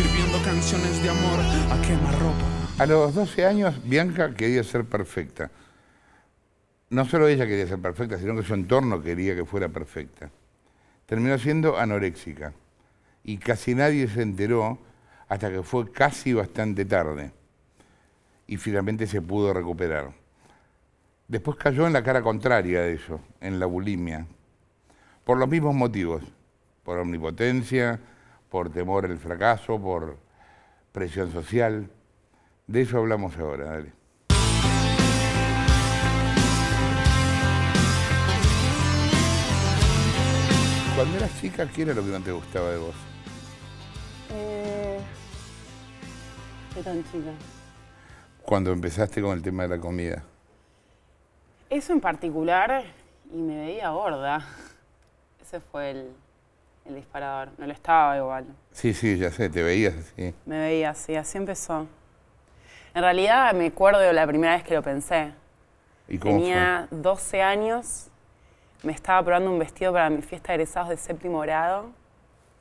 escribiendo canciones de amor a quemarropa. A los 12 años, Bianca quería ser perfecta. No solo ella quería ser perfecta, sino que su entorno quería que fuera perfecta. Terminó siendo anoréxica y casi nadie se enteró hasta que fue casi bastante tarde y finalmente se pudo recuperar. Después cayó en la cara contraria de eso, en la bulimia, por los mismos motivos, por omnipotencia, por temor al fracaso, por presión social. De eso hablamos ahora, dale. Cuando eras chica, ¿qué era lo que no te gustaba de vos? Eh, ¿Qué tan chica? Cuando empezaste con el tema de la comida. Eso en particular, y me veía gorda. Ese fue el, el disparador. No lo estaba igual. Sí, sí, ya sé, te veías así. Me veía así, así empezó. En realidad me acuerdo la primera vez que lo pensé. ¿Y Tenía 12 años, me estaba probando un vestido para mi fiesta de egresados de séptimo grado,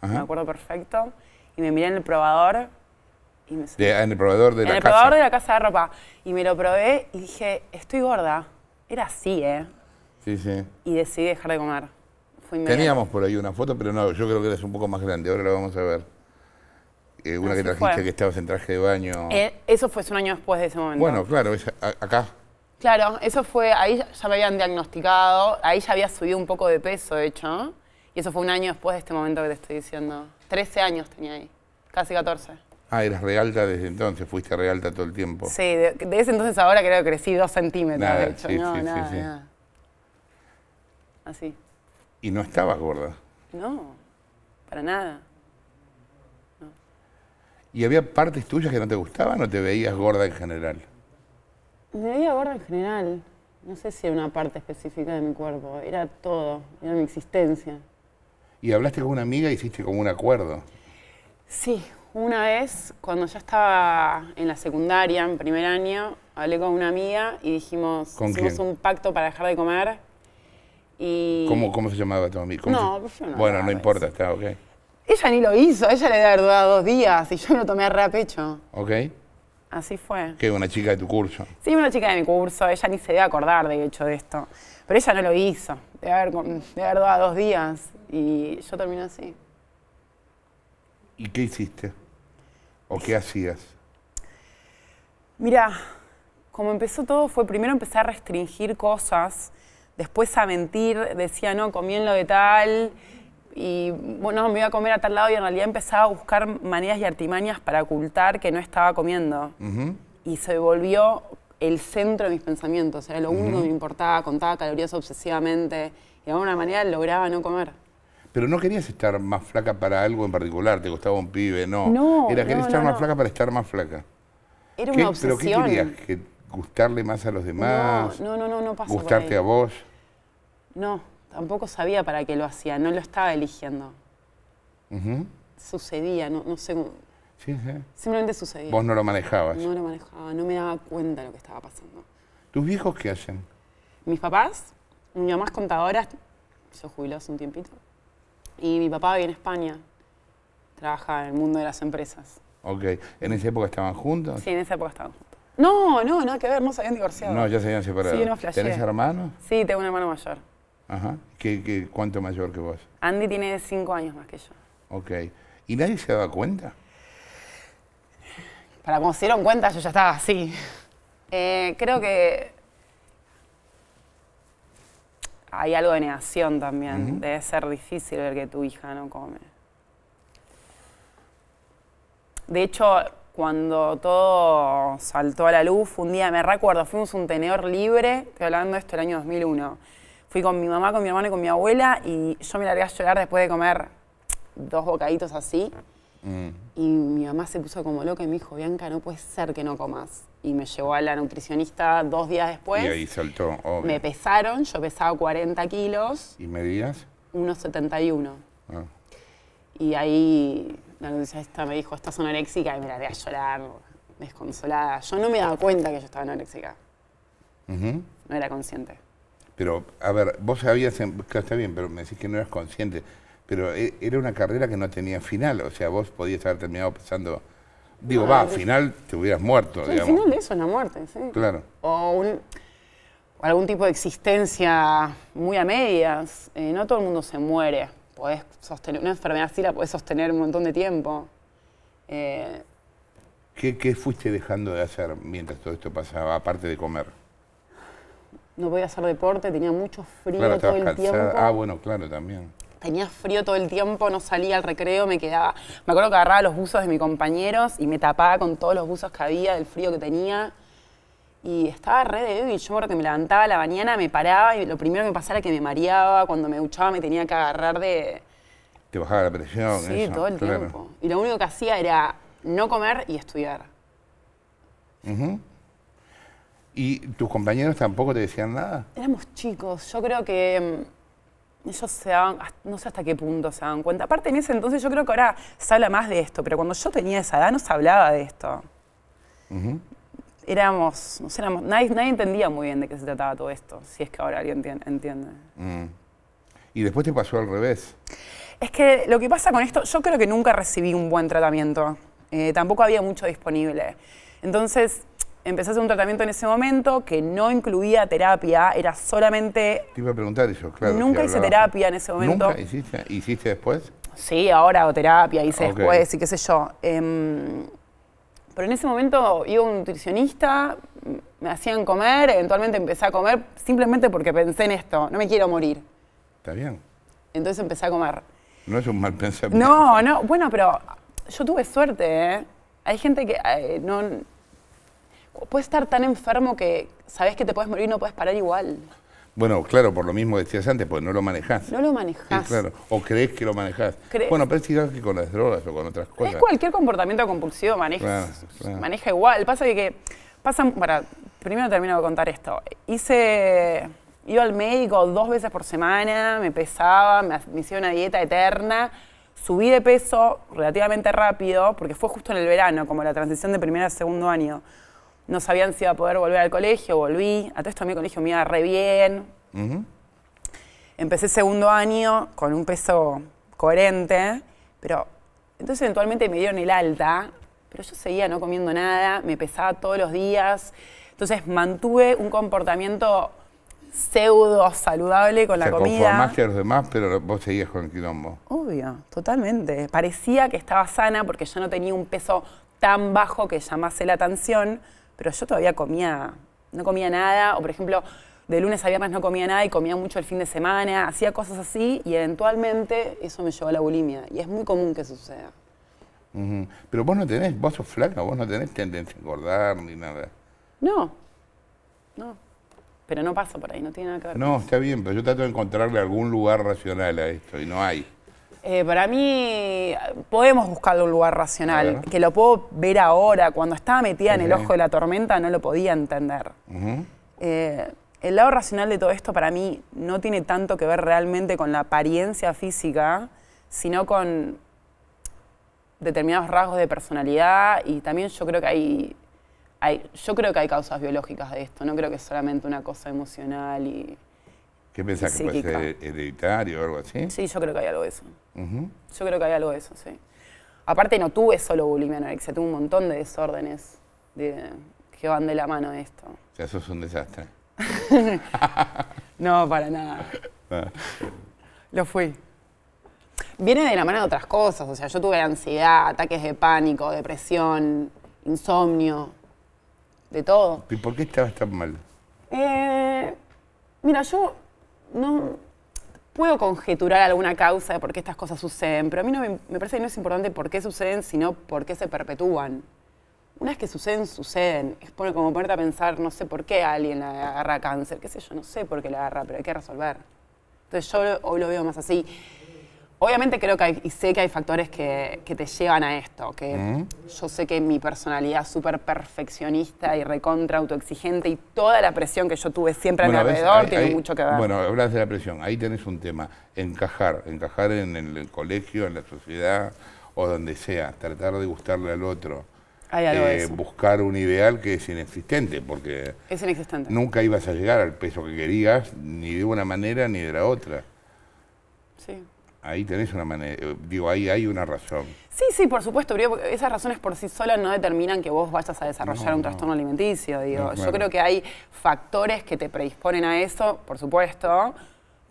me acuerdo perfecto, y me miré en el probador. Y me en el probador de el probador de la casa de ropa. Y me lo probé y dije, estoy gorda. Era así, ¿eh? Sí, sí. Y decidí dejar de comer. Teníamos por ahí una foto, pero no, yo creo que eres un poco más grande, ahora la vamos a ver. Eh, una que trajiste que estabas en traje de baño. Eh, eso fue un año después de ese momento. Bueno, claro, acá. Claro, eso fue, ahí ya me habían diagnosticado, ahí ya había subido un poco de peso, de hecho. Y eso fue un año después de este momento que te estoy diciendo. 13 años tenía ahí, casi 14. Ah, eras realta desde entonces, fuiste realta todo el tiempo. Sí, de, ese entonces ahora creo que crecí dos centímetros, de hecho. Sí, Así. Y no estabas gorda. No, para nada. ¿Y había partes tuyas que no te gustaban o te veías gorda en general? Me veía gorda en general. No sé si una parte específica de mi cuerpo. Era todo, era mi existencia. ¿Y hablaste con una amiga y hiciste como un acuerdo? Sí, una vez, cuando ya estaba en la secundaria, en primer año, hablé con una amiga y dijimos, ¿Con hicimos un pacto para dejar de comer ¿Cómo, se llamaba tu amigo? Pues no, Bueno, no importa, está ok. Ella ni lo hizo, ella le debe haber dudado dos días y yo me lo tomé re a pecho. Ok. Así fue. ¿Qué? ¿Una chica de tu curso? Sí, una chica de mi curso. Ella ni se debe acordar, de hecho, de esto. Pero ella no lo hizo. Debe haber, dudado haber dos días y yo terminé así. ¿Y qué hiciste? ¿O qué hacías? Mira, como empezó todo fue primero empezar a restringir cosas después a mentir, decía, no, comí en lo de tal, y bueno, me iba a comer a tal lado, y en realidad empezaba a buscar maneras y artimañas para ocultar que no estaba comiendo. Y se volvió el centro de mis pensamientos, era lo único que me importaba, contaba calorías obsesivamente, y de alguna manera lograba no comer. Pero no querías estar más flaca para algo en particular, te costaba un pibe, no. No, Era querer estar más flaca para estar más flaca. Era una obsesión. ¿Pero qué querías? ¿Que ¿Gustarle más a los demás? No, no, no, no, Gustarte a vos. No, tampoco sabía para qué lo hacía, no lo estaba eligiendo. Sucedía, no, sé. Sí, sí. Simplemente sucedía. Vos no lo manejabas. No lo manejaba, no me daba cuenta de lo que estaba pasando. ¿Tus viejos qué hacen? Mis papás, mi mamá es contadora, se jubiló hace un tiempito, y mi papá vive en España, trabaja en el mundo de las empresas. Ok, ¿en esa época estaban juntos? Sí, en esa época estaban juntos. No, no, hay que ver, no se habían divorciado. No, ya se habían separado. Sí, ¿Tenés hermanos? Sí, tengo un hermano mayor. Ajá. ¿Qué, qué, cuánto mayor que vos? Andy tiene cinco años más que yo. Ok. ¿Y nadie se daba cuenta? Para cuando se dieron cuenta, yo ya estaba así. Eh, creo que hay algo de negación también. Debe ser difícil ver que tu hija no come. De hecho, cuando todo saltó a la luz, un día, me recuerdo, fuimos un tenedor libre, estoy hablando de esto el año 2001 Fui con mi mamá, con mi hermano y con mi abuela y yo me largué a llorar después de comer dos bocaditos así. Mm. Y mi mamá se puso como loca y me dijo, Bianca, no puede ser que no comas. Y me llevó a la nutricionista dos días después. Y ahí saltó, Me pesaron, yo pesaba 40 kilos. ¿Y medidas? 1,71. Ah. Y ahí la nutricionista me dijo, estás anoréxica, y me largué a llorar, desconsolada. Yo no me daba cuenta que yo estaba anoréxica. No era consciente. Pero, a ver, vos sabías, claro, está bien, pero me decís que no eras consciente, pero e, era una carrera que no tenía final, o sea, vos podías haber terminado pensando, digo, va, al final te hubieras muerto, sí, digamos. Al final eso, la muerte, sí. Claro. O algún tipo de existencia muy a medias. Eh, no todo el mundo se muere. Podés sostener, una enfermedad así la podés sostener un montón de tiempo. Eh, ¿Qué, ¿Qué fuiste dejando de hacer mientras todo esto pasaba, aparte de comer? no podía hacer deporte, tenía mucho frío todo el tiempo. Ah, bueno, claro, también. Tenía frío todo el tiempo, no salía al recreo, me quedaba. Me acuerdo que agarraba los buzos de mis compañeros y me tapaba con todos los buzos que había, del frío que tenía. Y estaba re débil. Yo me acuerdo que me levantaba a la mañana, me paraba y lo primero que me pasaba era que me mareaba. Cuando me duchaba me tenía que agarrar de. Te bajaba la presión, Sí, todo el tiempo. Y lo único que hacía era no comer y estudiar. ¿Y tus compañeros tampoco te decían nada? Éramos chicos, yo creo que mm, ellos se daban, no sé hasta qué punto se daban cuenta. Aparte, en ese entonces yo creo que ahora se habla más de esto, pero cuando yo tenía esa edad no se hablaba de esto. Éramos, no sé, nadie, nadie, entendía muy bien de qué se trataba todo esto, si es que ahora alguien entiende. Mm. Y después te pasó al revés. Es que lo que pasa con esto, yo creo que nunca recibí un buen tratamiento. Eh, tampoco había mucho disponible. Entonces, Empecé a hacer un tratamiento en ese momento que no incluía terapia, era solamente... Te iba a preguntar eso, claro. Nunca hice terapia en ese momento. hiciste? después? Sí, ahora o terapia, hice después y qué sé yo. Em, pero en ese momento iba un nutricionista, me hacían comer, eventualmente empecé a comer simplemente porque pensé en esto, no me quiero morir. Está bien. Entonces empecé a comer. No es un mal pensamiento. No, no, bueno, pero yo tuve suerte, ¿eh? Hay gente que eh, no puedes estar tan enfermo que sabes que te puedes morir y no puedes parar igual. Bueno, claro, por lo mismo decías antes, pues no lo manejás. No lo manejás. claro. O crees que lo manejas bueno, pero es que con las drogas o con otras cosas. Es cualquier comportamiento compulsivo, maneja, maneja igual. Pasa que, que pasan, para, primero termino de contar esto. Hice, iba al médico dos veces por semana, me pesaba, me, me hice una dieta eterna, subí de peso relativamente rápido, porque fue justo en el verano, como la transición de primer a segundo año no sabían si iba a poder volver al colegio, volví. A todo esto mi colegio me iba re bien. Empecé segundo año con un peso coherente, pero entonces eventualmente me dieron el alta, pero yo seguía no comiendo nada, me pesaba todos los días. Entonces mantuve un comportamiento pseudo saludable con la comida. más a los demás, pero vos seguías con quilombo. Obvio, totalmente. Parecía que estaba sana porque yo no tenía un peso tan bajo que llamase la atención, pero yo todavía comía, no comía nada, o por ejemplo, de lunes a viernes no comía nada y comía mucho el fin de semana, hacía cosas así y eventualmente eso me llevó a la bulimia. Y es muy común que suceda. Pero vos no tenés, vos sos flaca, vos no tenés tendencia a engordar ni nada. No, no. Pero no pasa por ahí, no tiene nada que ver. No, está bien, pero yo trato de encontrarle algún lugar racional a esto y no hay. Eh, para mí podemos buscar un lugar racional, que lo puedo ver ahora. Cuando estaba metida en el ojo de la tormenta no lo podía entender. Eh, el lado racional de todo esto para mí no tiene tanto que ver realmente con la apariencia física, sino con determinados rasgos de personalidad y también yo creo que hay, yo creo que hay causas biológicas de esto, no creo que es solamente una cosa emocional y ¿Qué pensás que puede ser hereditario o algo así? Sí, yo creo que hay algo de eso. Yo creo que hay algo de eso, sí. Aparte no tuve solo bulimia anorexia, tuve un montón de desórdenes que van de la mano esto. O sea, eso es un desastre. no, para nada. Ah. Lo fui. Viene de la mano de otras cosas, o sea, yo tuve ansiedad, ataques de pánico, depresión, insomnio, de todo. ¿Y por qué estabas tan mal? Eh, mira, yo no puedo conjeturar alguna causa de por qué estas cosas suceden, pero a mí no me, parece que no es importante por qué suceden, sino por qué se perpetúan. Una vez que suceden, suceden. Es como ponerte a pensar, no sé por qué alguien la agarra cáncer, qué sé yo, no sé por qué la agarra, pero hay que resolver. Entonces yo hoy lo veo más así. Obviamente creo que hay, y sé que hay factores que, te llevan a esto, que ¿Eh? yo sé que mi personalidad súper perfeccionista y recontra autoexigente y toda la presión que yo tuve siempre a mi alrededor tiene mucho que ver. Bueno, hablas de la presión, ahí tenés un tema, encajar, encajar en el, colegio, en la sociedad o donde sea, tratar de gustarle al otro. Eh, buscar un ideal que es inexistente, porque es inexistente. nunca ibas a llegar al peso que querías, ni de una manera ni de la otra. Sí ahí tenés una manera, eh, digo, ahí hay una razón. Sí, sí, por supuesto, pero esas razones por sí solas no determinan que vos vayas a desarrollar un trastorno alimenticio, Yo creo que hay factores que te predisponen a eso, por supuesto,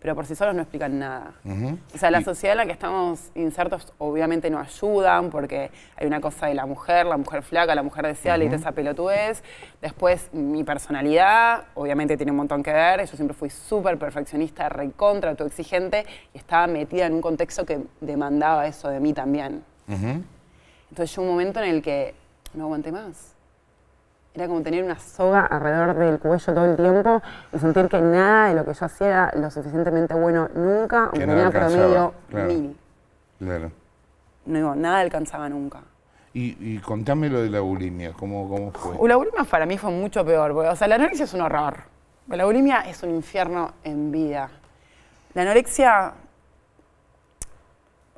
pero por sí solos no explican nada. O sea, la sociedad en la que estamos insertos obviamente no ayudan porque hay una cosa de la mujer, la mujer flaca, la mujer deseada, uh -huh. y esa pelotudez. Después, mi personalidad, obviamente tiene un montón que ver. Yo siempre fui súper perfeccionista, recontra, exigente y estaba metida en un contexto que demandaba eso de mí también. Entonces, yo un momento en el que no aguanté más era como tener una soga alrededor del cuello todo el tiempo y sentir que nada de lo que yo hacía era lo suficientemente bueno nunca, aunque tenía promedio mini. Claro. No nada alcanzaba nunca. Y, contame lo de la bulimia, ¿cómo, cómo fue? La bulimia para mí fue mucho peor, porque, o sea, la anorexia es un horror. La bulimia es un infierno en vida. La anorexia,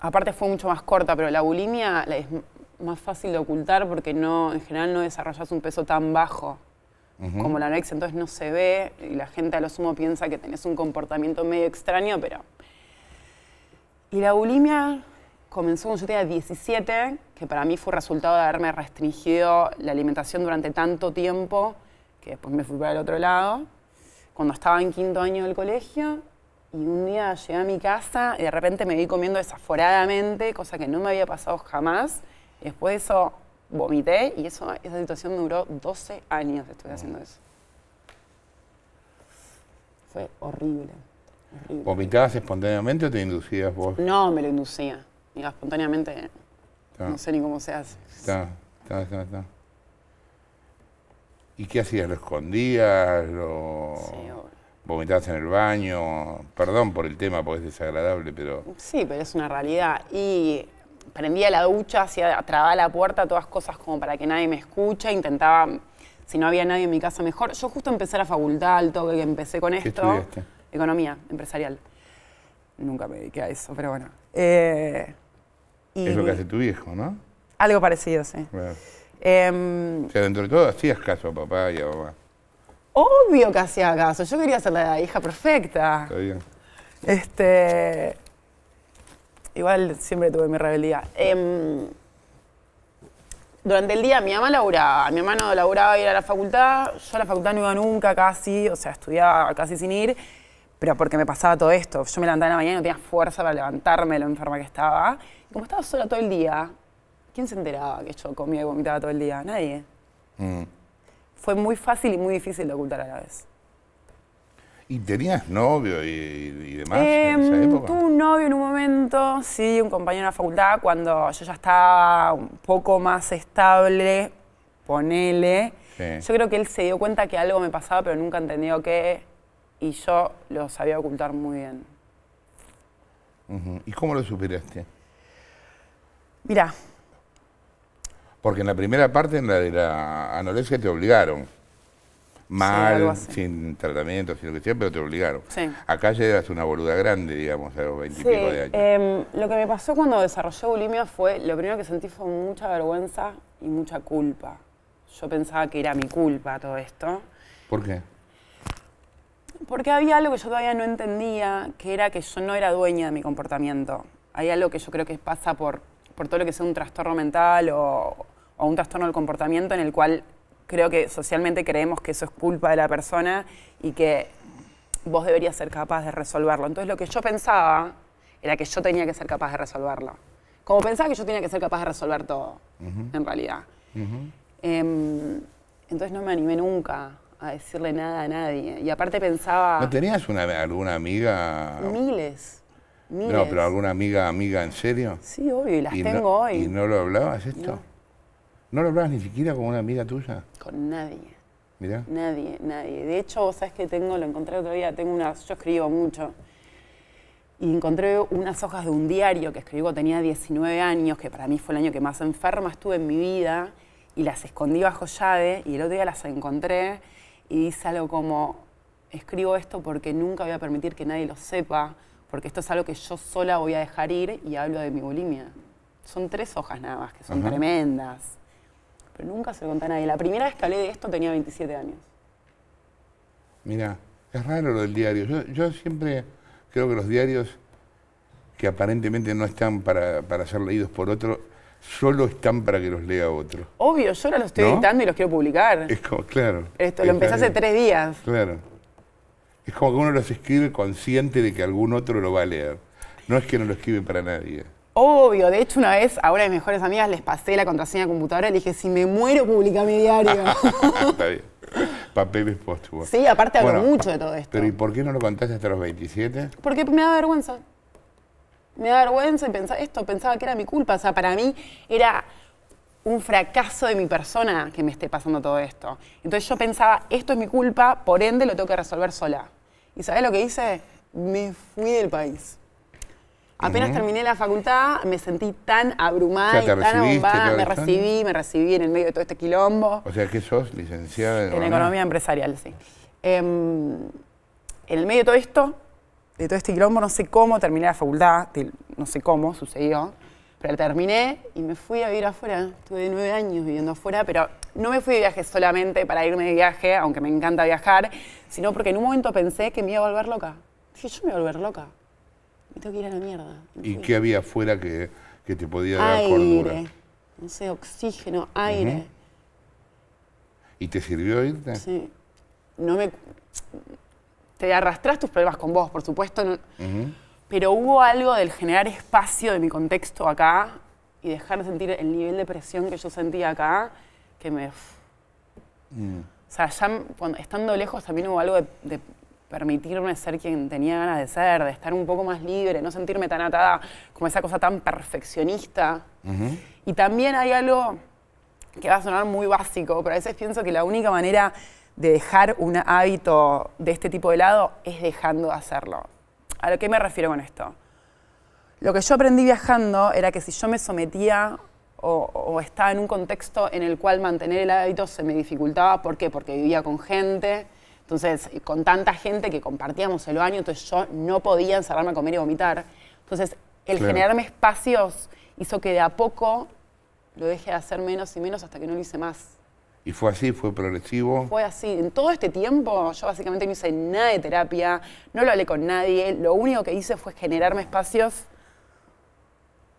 aparte fue mucho más corta, pero la bulimia más fácil de ocultar porque no, en general no desarrollas un peso tan bajo como la anorexia, entonces no se ve y la gente a lo sumo piensa que tenés un comportamiento medio extraño, pero... Y la bulimia comenzó cuando yo tenía 17, que para mí fue resultado de haberme restringido la alimentación durante tanto tiempo, que después me fui para el otro lado, cuando estaba en quinto año del colegio, y un día llegué a mi casa y de repente me vi comiendo desaforadamente, cosa que no me había pasado jamás después de eso vomité y eso, esa situación duró 12 años estuve haciendo eso. Fue horrible, ¿Vomitabas espontáneamente o te inducías vos? No, me lo inducía. Y espontáneamente no sé ni cómo se hace. Está, está, está, está. ¿Y qué hacías? ¿Lo escondías? ¿Lo vomitabas en el baño? Perdón por el tema porque es desagradable, pero... Sí, pero es una realidad. Y prendía la ducha, hacía, trababa la puerta, todas cosas como para que nadie me escucha, intentaba, si no había nadie en mi casa, mejor. Yo justo empecé la facultad, el toque que empecé con esto. Economía, empresarial. Nunca me dediqué a eso, pero bueno. Eh, es lo que hace tu viejo, ¿no? Algo parecido, sí. Em, o sea, dentro de todo hacías caso a papá y a mamá. Obvio que hacía caso. Yo quería ser la hija perfecta. Está bien. Este, Igual siempre tuve mi rebeldía. Em, durante el día mi mamá laburaba, mi hermano no laburaba ir a la facultad, yo a la facultad no iba nunca casi, o sea, estudiaba casi sin ir, pero porque me pasaba todo esto. Yo me levantaba en la mañana y no tenía fuerza para levantarme lo enferma que estaba. Y como estaba sola todo el día, ¿quién se enteraba que yo comía y vomitaba todo el día? Nadie. Mm. Fue muy fácil y muy difícil de ocultar a la vez. ¿Y tenías novio y, demás en em, esa época? Tuve un novio en un momento, sí, un compañero de la facultad, cuando yo ya estaba un poco más estable, ponele. Yo creo que él se dio cuenta que algo me pasaba, pero nunca entendió qué, y yo lo sabía ocultar muy bien. ¿Y cómo lo superaste? Mira. Porque en la primera parte, en la de la anorexia, te obligaron mal, sin tratamiento, sin lo que sea, pero te obligaron. Acá llegas una boluda grande, digamos, a los 20 de años. Em, lo que me pasó cuando desarrollé bulimia fue, lo primero que sentí fue mucha vergüenza y mucha culpa. Yo pensaba que era mi culpa todo esto. ¿Por qué? Porque había algo que yo todavía no entendía, que era que yo no era dueña de mi comportamiento. Hay algo que yo creo que pasa por, por todo lo que sea un trastorno mental o, o un trastorno del comportamiento en el cual creo que socialmente creemos que eso es culpa de la persona y que vos deberías ser capaz de resolverlo. Entonces lo que yo pensaba era que yo tenía que ser capaz de resolverlo. Como pensaba que yo tenía que ser capaz de resolver todo, en realidad. Em, entonces no me animé nunca a decirle nada a nadie. Y aparte pensaba... ¿No tenías una, alguna amiga? Miles. No, pero alguna amiga, amiga en serio. Sí, obvio, y las tengo hoy. ¿Y no lo hablabas esto? ¿No lo hablabas ni siquiera con una amiga tuya? Con nadie. ¿Mirá? Nadie, nadie. De hecho, vos sabés que tengo, lo encontré otro día, tengo unas, yo escribo mucho. Y encontré unas hojas de un diario que escribí cuando tenía 19 años, que para mí fue el año que más enferma estuve en mi vida, y las escondí bajo llave, y el otro día las encontré, y dice algo como, escribo esto porque nunca voy a permitir que nadie lo sepa, porque esto es algo que yo sola voy a dejar ir, y hablo de mi bulimia. Son tres hojas nada más, que son tremendas pero nunca se lo conté a nadie. La primera vez que hablé de esto tenía 27 años. Mira, es raro lo del diario. Yo, siempre creo que los diarios que aparentemente no están para, ser leídos por otro, solo están para que los lea otro. Obvio, yo ahora los estoy editando y los quiero publicar. Es como, claro. Esto, lo empecé hace tres días. Claro. Es como que uno los escribe consciente de que algún otro lo va a leer. No es que no lo escribe para nadie. Obvio, de hecho una vez a una de mis mejores amigas les pasé la contraseña de computadora y le dije, si me muero, publica mi diario. Está bien. Papeles póstumos. Sí, aparte hablo mucho de todo esto. Pero ¿y por qué no lo contaste hasta los 27? Porque me da vergüenza. Me da vergüenza y esto, pensaba que era mi culpa. O sea, para mí era un fracaso de mi persona que me esté pasando todo esto. Entonces yo pensaba, esto es mi culpa, por ende lo tengo que resolver sola. ¿Y sabes lo que hice? Me fui del país. Apenas terminé la facultad, me sentí tan abrumada y tan abombada. Me recibí, me recibí en el medio de todo este quilombo. O sea, que sos? Licenciada en, Economía Empresarial, sí. Em, en el medio de todo esto, de todo este quilombo, no sé cómo terminé la facultad, no sé cómo sucedió, pero terminé y me fui a vivir afuera. Estuve nueve años viviendo afuera, pero no me fui de viaje solamente para irme de viaje, aunque me encanta viajar, sino porque en un momento pensé que me iba a volver loca. Dije, yo me voy a volver loca me tengo que ir a la mierda. ¿Y qué había afuera que, te podía dar cordura? No sé, oxígeno, aire. ¿Y te sirvió irte? Sí. No me. Te arrastras tus problemas con vos, por supuesto. Pero hubo algo del generar espacio de mi contexto acá y dejar de sentir el nivel de presión que yo sentía acá, que me. Mm. O sea, estando lejos también hubo algo de permitirme ser quien tenía ganas de ser, de estar un poco más libre, no sentirme tan atada como esa cosa tan perfeccionista. Y también hay algo que va a sonar muy básico, pero a veces pienso que la única manera de dejar un hábito de este tipo de lado es dejando de hacerlo. ¿A lo que me refiero con esto? Lo que yo aprendí viajando era que si yo me sometía o, estaba en un contexto en el cual mantener el hábito se me dificultaba, ¿por qué? Porque vivía con gente, entonces, eh, con tanta gente que compartíamos el baño, entonces yo no podía encerrarme a comer y vomitar. Entonces, el generarme espacios hizo que de a poco lo dejé de hacer menos y menos hasta que no lo hice más. ¿Y fue así? ¿Fue progresivo? Fue así. En todo este tiempo yo básicamente no hice nada de terapia, no lo hablé con nadie, lo único que hice fue generarme espacios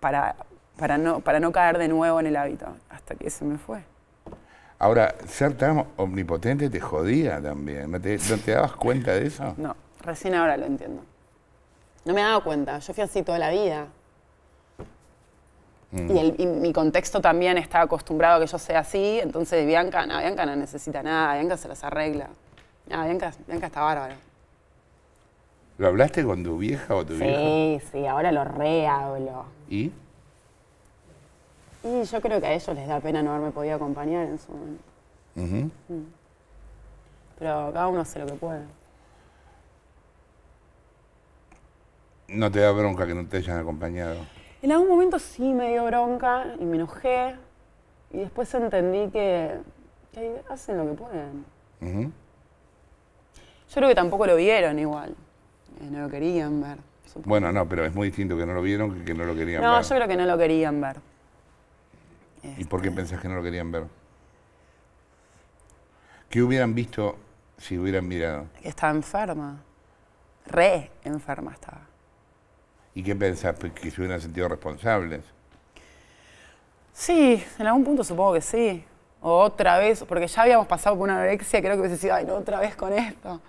para, para, no, para no caer de nuevo en el hábito, hasta que se me fue. Ahora, ser tan omnipotente te jodía también. ¿No te, dabas cuenta de eso? No, recién ahora lo entiendo. No me he dado cuenta. Yo fui así toda la vida. Mm. Y, mi contexto también está acostumbrado a que yo sea así. Entonces, Bianca, no, Bianca no necesita nada. Bianca se las arregla. No, Bianca, está bárbara. ¿Lo hablaste con tu vieja o tu vieja? Sí, sí, ahora lo rehablo. ¿Y? Y yo creo que a ellos les da pena no haberme podido acompañar en su momento. Mm. Pero cada uno hace lo que puede. ¿No te da bronca que no te hayan acompañado? En algún momento sí me dio bronca y me enojé. Y después entendí que, hacen lo que pueden. Yo creo que tampoco lo vieron igual. Eh, no lo querían ver. Bueno, no, pero es muy distinto que no lo vieron que que no lo querían ver. No, yo creo que no lo querían ver. ¿Y por qué este, pensás que no lo querían ver? ¿Qué hubieran visto si hubieran mirado? estaba enferma. Re enferma estaba. ¿Y qué pensás? Pues ¿Que se hubieran sentido responsables? Sí, en algún punto supongo que sí. O otra vez, porque ya habíamos pasado por una anorexia, creo que hubiese sido, ay, otra vez con esto.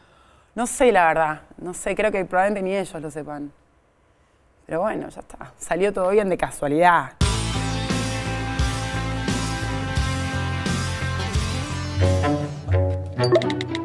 No sé, la verdad. No sé, creo que probablemente ni ellos lo sepan. Pero bueno, ya está. Salió todo bien de casualidad. thank you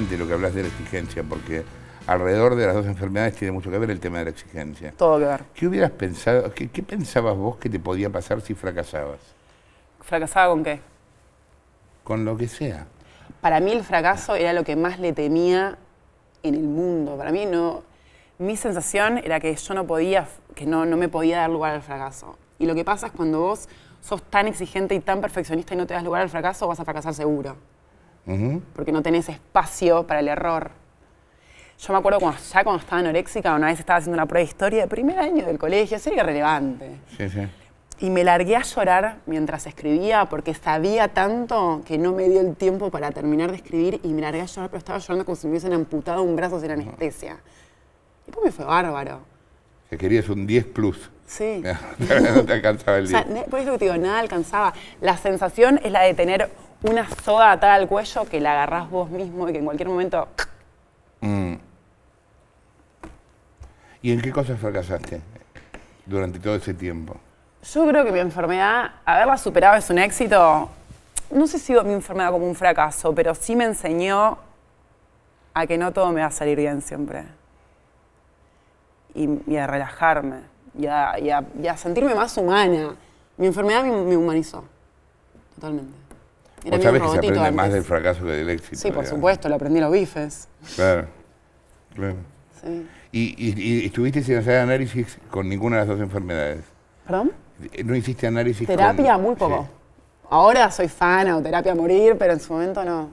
lo que hablas de la exigencia, porque alrededor de las dos enfermedades tiene mucho que ver el tema de la exigencia. Todo que ver. ¿Qué hubieras pensado, pensabas vos que te podía pasar si fracasabas? ¿Fracasaba con qué? Con lo que sea. Para mí el fracaso era lo que más le temía en el mundo. Para mí no. Mi sensación era que yo no podía, que no me podía dar lugar al fracaso. Y lo que pasa es cuando vos sos tan exigente y tan perfeccionista y no te das lugar al fracaso, vas a fracasar seguro porque no tenés espacio para el error. Yo me acuerdo cuando, ya cuando estaba anoréxica, una vez estaba haciendo una prueba de historia de primer año del colegio, sería irrelevante. Sí, sí. Y me largué a llorar mientras escribía porque sabía tanto que no me dio el tiempo para terminar de escribir y me largué a llorar, pero estaba llorando como si me hubiesen amputado un brazo sin anestesia. Y pues me fue bárbaro. Que querías un 10 plus. Sí. no te alcanzaba el 10. por eso te digo, nada alcanzaba. La sensación es la de tener una soga atada al cuello que la agarrás vos mismo y que en cualquier momento... Mm. ¿Y en qué cosas fracasaste durante todo ese tiempo? Yo creo que mi enfermedad, haberla superado es un éxito. No sé si mi enfermedad como un fracaso, pero sí me enseñó a que no todo me va a salir bien siempre. Y, a relajarme, y a, sentirme más humana. Mi enfermedad me humanizó, totalmente. Era ¿Vos sabés que se aprende más del fracaso que del éxito? Sí, por supuesto, lo aprendí a los bifes. Claro, Sí. ¿Y, estuviste sin hacer análisis con ninguna de las dos enfermedades? ¿Perdón? Eh, ¿No hiciste análisis Terapia, muy poco. Ahora soy fan o terapia a morir, pero en su momento no.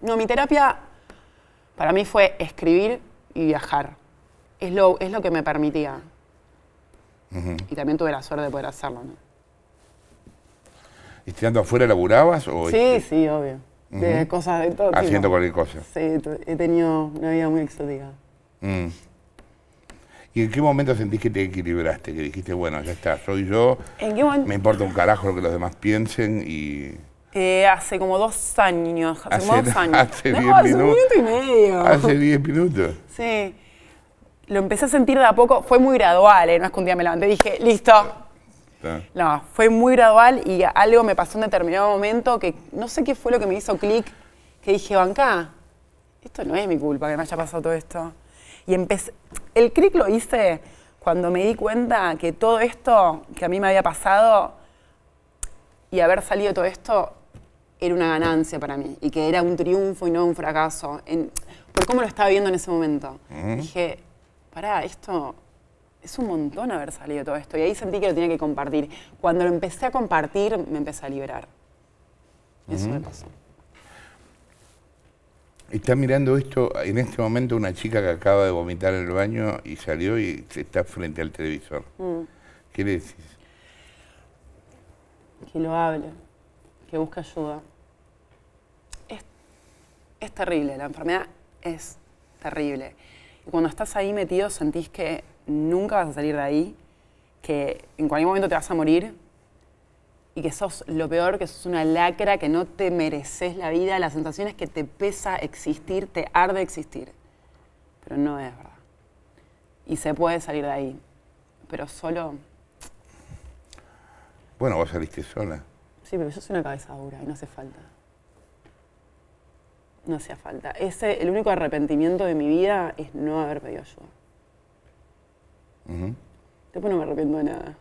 No, mi terapia para mí fue escribir y viajar. Es lo, es lo que me permitía. Y también tuve la suerte de poder hacerlo, ¿no? estudiando afuera laburabas? O sí, este? sí, obvio. De cosas de todo Haciendo cualquier cosa. Sí, he tenido una vida muy exótica. Mm. ¿Y en qué momento sentís que te equilibraste? Que dijiste, bueno, ya está, soy yo. ¿En qué Me importa un carajo lo que los demás piensen y. Eh, hace como dos años. Hace, como dos años. Hace no, diez hace minutos. un minuto y medio. Hace diez minutos. Sí. Lo empecé a sentir de a poco, fue muy gradual, ¿eh? no es que un día me levanté dije, listo, no, fue muy gradual y algo me pasó en determinado momento que no sé qué fue lo que me hizo clic, que dije, acá esto no es mi culpa que me haya pasado todo esto. Y empecé, el clic lo hice cuando me di cuenta que todo esto que a mí me había pasado y haber salido todo esto era una ganancia para mí y que era un triunfo y no un fracaso. En, por cómo lo estaba viendo en ese momento. Dije, pará, esto es un montón haber salido todo esto. Y ahí sentí que lo tenía que compartir. Cuando lo empecé a compartir, me empecé a liberar. Eso me pasó. Está mirando esto en este momento una chica que acaba de vomitar en el baño y salió y está frente al televisor. Mm. ¿Qué le decís? Que lo hable, que busque ayuda. Es, es terrible, la enfermedad es terrible. cuando estás ahí metido sentís que nunca vas a salir de ahí, que en cualquier momento te vas a morir y que sos lo peor, que sos una lacra, que no te mereces la vida, la sensación es que te pesa existir, te arde existir. Pero no es verdad. Y se puede salir de ahí, pero solo... Bueno, vos saliste sola. Sí, pero yo soy una cabeza dura y no hace falta. No hacía falta. Ese, el único arrepentimiento de mi vida es no haber pedido ayuda. Uh -huh. Después no me arrepiento de nada.